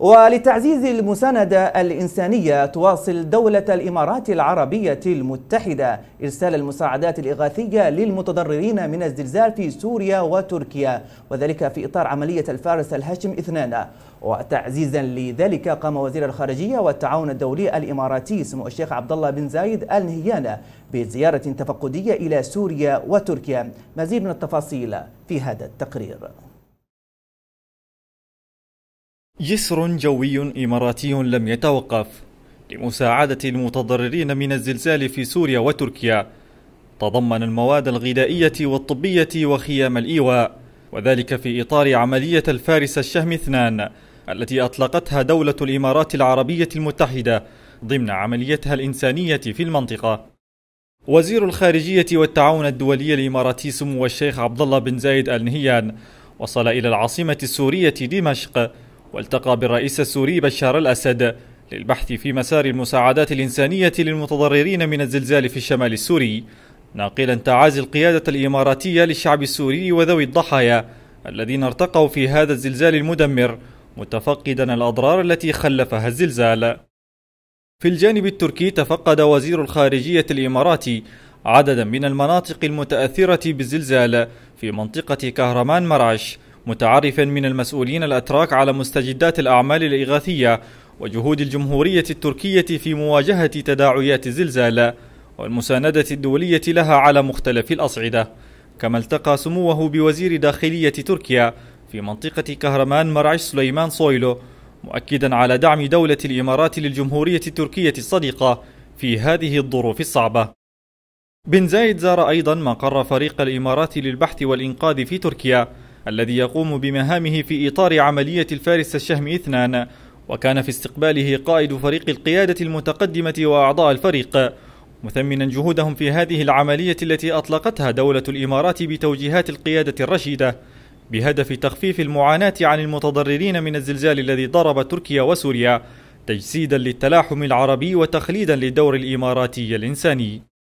ولتعزيز المساندة الإنسانية تواصل دولة الإمارات العربية المتحدة إرسال المساعدات الإغاثية للمتضررين من الزلزال في سوريا وتركيا وذلك في إطار عملية الفارس الهاشم اثنان وتعزيزا لذلك قام وزير الخارجية والتعاون الدولي الإماراتي سمو الشيخ عبد الله بن زايد آل نهيان بزيارة تفقدية إلى سوريا وتركيا مزيد من التفاصيل في هذا التقرير جسر جوي إماراتي لم يتوقف لمساعدة المتضررين من الزلزال في سوريا وتركيا تضمن المواد الغذائية والطبية وخيام الإيواء وذلك في إطار عملية الفارس الشهم اثنان التي أطلقتها دولة الإمارات العربية المتحدة ضمن عمليتها الإنسانية في المنطقة وزير الخارجية والتعاون الدولي الإماراتي سمو الشيخ عبد الله بن زايد آل نهيان وصل إلى العاصمة السورية دمشق والتقى بالرئيس السوري بشار الأسد للبحث في مسار المساعدات الإنسانية للمتضررين من الزلزال في الشمال السوري ناقلا تعازي القيادة الإماراتية للشعب السوري وذوي الضحايا الذين ارتقوا في هذا الزلزال المدمر متفقدا الأضرار التي خلفها الزلزال في الجانب التركي تفقد وزير الخارجية الإماراتي عددا من المناطق المتأثرة بالزلزال في منطقة كهرمان مرعش متعرفا من المسؤولين الأتراك على مستجدات الأعمال الإغاثية وجهود الجمهورية التركية في مواجهة تداعيات الزلزال والمساندة الدولية لها على مختلف الأصعدة كما التقى سموه بوزير داخلية تركيا في منطقة كهرمان مرعش سليمان صويلو مؤكدا على دعم دولة الإمارات للجمهورية التركية الصديقة في هذه الظروف الصعبة بن زايد زار أيضا مقر فريق الإمارات للبحث والإنقاذ في تركيا الذي يقوم بمهامه في إطار عملية الفارس الشهم اثنان وكان في استقباله قائد فريق القيادة المتقدمة وأعضاء الفريق مثمنا جهودهم في هذه العملية التي أطلقتها دولة الإمارات بتوجيهات القيادة الرشيدة بهدف تخفيف المعاناة عن المتضررين من الزلزال الذي ضرب تركيا وسوريا تجسيدا للتلاحم العربي وتخليدا للدور الإماراتي الإنساني